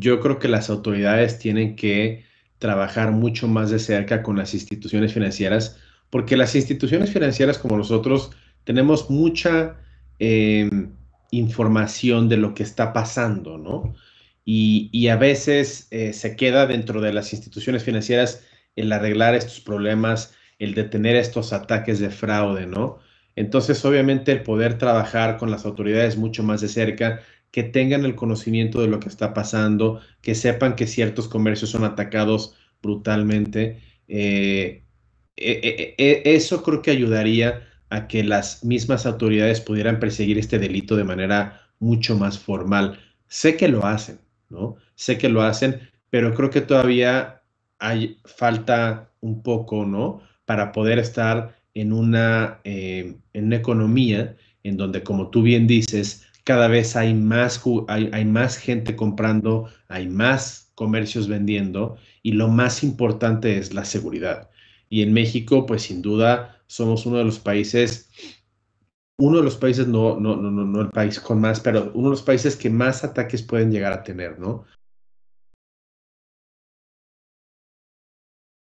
yo creo que las autoridades tienen que trabajar mucho más de cerca con las instituciones financieras, porque las instituciones financieras como nosotros tenemos mucha em, información de lo que está pasando, ¿no? Y, a veces eh, se queda dentro de las instituciones financieras el arreglar estos problemas, el detener estos ataques de fraude, ¿no? Entonces, obviamente, el poder trabajar con las autoridades mucho más de cerca, que tengan el conocimiento de lo que está pasando, que sepan que ciertos comercios son atacados brutalmente. Eh, eh, eh, eso creo que ayudaría a que las mismas autoridades pudieran perseguir este delito de manera mucho más formal. Sé que lo hacen, ¿no? Sé que lo hacen, pero creo que todavía hay falta un poco, ¿no? Para poder estar en una, en una economía en donde, como tú bien dices, cada vez hay más, hay, más gente comprando, hay más comercios vendiendo y lo más importante es la seguridad. Y en México, pues sin duda, somos uno de los países, uno de los países, no, no, no, no, el país con más, pero uno de los países que más ataques pueden llegar a tener, ¿no?